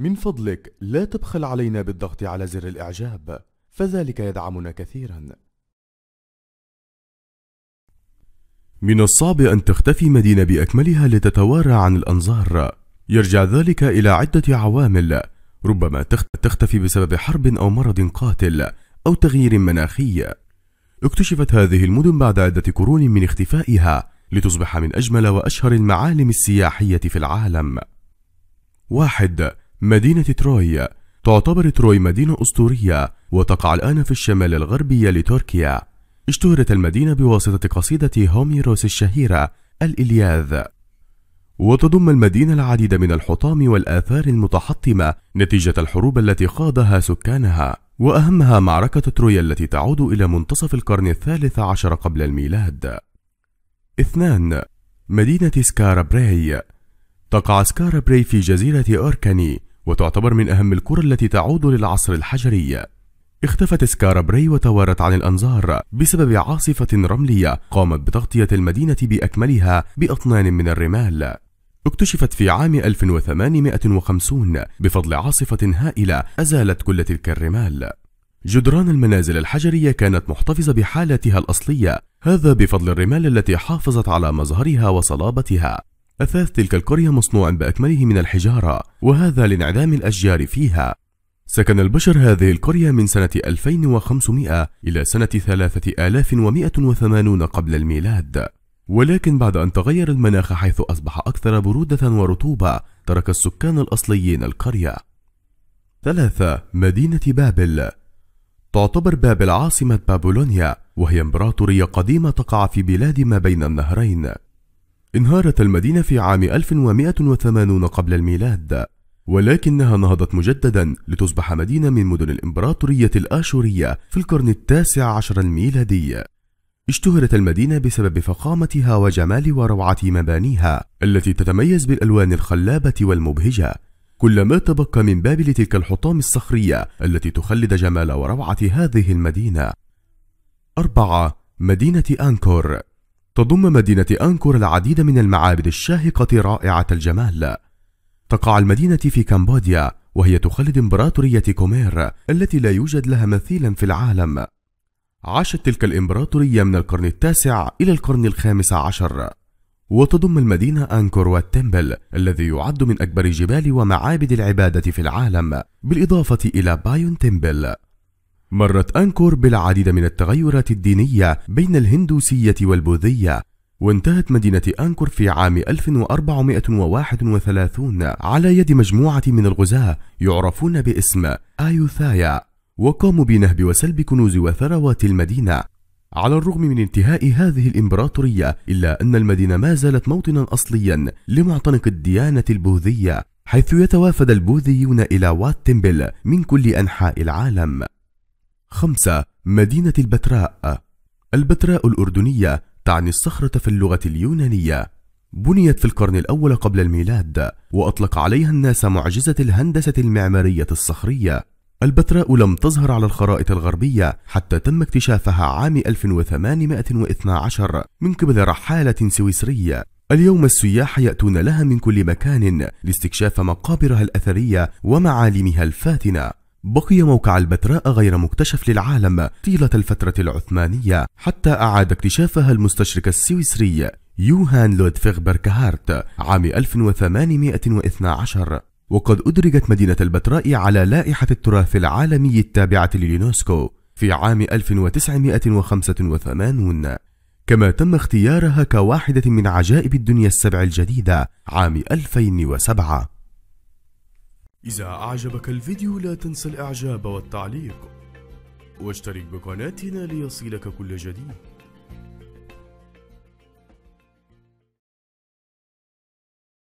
من فضلك لا تبخل علينا بالضغط على زر الإعجاب فذلك يدعمنا كثيرا من الصعب أن تختفي مدينة بأكملها لتتوارى عن الأنظار يرجع ذلك إلى عدة عوامل ربما تختفي بسبب حرب أو مرض قاتل أو تغيير مناخي اكتشفت هذه المدن بعد عدة قرون من اختفائها لتصبح من أجمل وأشهر المعالم السياحية في العالم واحد مدينة تروي تعتبر تروي مدينة أسطورية وتقع الآن في الشمال الغربي لتركيا اشتهرت المدينة بواسطة قصيدة هوميروس الشهيرة الإلياذ وتضم المدينة العديد من الحطام والآثار المتحطمة نتيجة الحروب التي خاضها سكانها وأهمها معركة تروي التي تعود إلى منتصف القرن الثالث عشر قبل الميلاد اثنان مدينة سكارابري تقع سكارابري في جزيرة أوركاني وتعتبر من أهم القرى التي تعود للعصر الحجري اختفت سكارابري وتوارت عن الأنظار بسبب عاصفة رملية قامت بتغطية المدينة بأكملها بأطنان من الرمال اكتشفت في عام 1850 بفضل عاصفة هائلة أزالت كل تلك الرمال جدران المنازل الحجرية كانت محتفظة بحالتها الأصلية هذا بفضل الرمال التي حافظت على مظهرها وصلابتها أثاث تلك القرية مصنوع بأكمله من الحجارة وهذا لانعدام الأشجار فيها سكن البشر هذه القرية من سنة 2500 إلى سنة 3180 قبل الميلاد ولكن بعد أن تغير المناخ حيث أصبح أكثر برودة ورطوبة ترك السكان الأصليين القرية ثلاثة مدينة بابل تعتبر بابل عاصمة بابلونيا وهي امبراطورية قديمة تقع في بلاد ما بين النهرين انهارت المدينة في عام 1180 قبل الميلاد ولكنها نهضت مجددا لتصبح مدينة من مدن الإمبراطورية الآشورية في القرن التاسع عشر الميلادي اشتهرت المدينة بسبب فخامتها وجمال وروعة مبانيها التي تتميز بالألوان الخلابة والمبهجة كل ما تبقى من بابل تلك الحطام الصخرية التي تخلد جمال وروعة هذه المدينة أربعة مدينة أنكور تضم مدينة أنكور العديد من المعابد الشاهقة رائعة الجمال. تقع المدينة في كمبوديا، وهي تخلد إمبراطورية كومير التي لا يوجد لها مثيل في العالم. عاشت تلك الإمبراطورية من القرن التاسع إلى القرن الخامس عشر. وتضم المدينة أنكور والتمبل الذي يعد من أكبر جبال ومعابد العبادة في العالم، بالإضافة إلى بايون تمبل مرت أنكور بالعديد من التغيرات الدينية بين الهندوسية والبوذية وانتهت مدينة أنكور في عام 1431 على يد مجموعة من الغزاة يعرفون باسم آيوثايا وقاموا بنهب وسلب كنوز وثروات المدينة على الرغم من انتهاء هذه الإمبراطورية إلا أن المدينة ما زالت موطنا أصليا لمعتنق الديانة البوذية حيث يتوافد البوذيون إلى وات تمبل من كل أنحاء العالم خمسة مدينة البتراء البتراء الأردنية تعني الصخرة في اللغة اليونانية بنيت في القرن الأول قبل الميلاد وأطلق عليها الناس معجزة الهندسة المعمارية الصخرية البتراء لم تظهر على الخرائط الغربية حتى تم اكتشافها عام 1812 من قبل رحالة سويسرية اليوم السياح يأتون لها من كل مكان لاستكشاف مقابرها الأثرية ومعالمها الفاتنة بقي موقع البتراء غير مكتشف للعالم طيلة الفترة العثمانية حتى أعاد اكتشافها المستشرق السويسري يوهان لودفيغ بركهارت عام 1812 وقد أدرجت مدينة البتراء على لائحة التراث العالمي التابعة لليونسكو في عام 1985 كما تم اختيارها كواحدة من عجائب الدنيا السبع الجديدة عام 2007 إذا أعجبك الفيديو لا تنسى الإعجاب والتعليق واشترك بقناتنا ليصلك كل جديد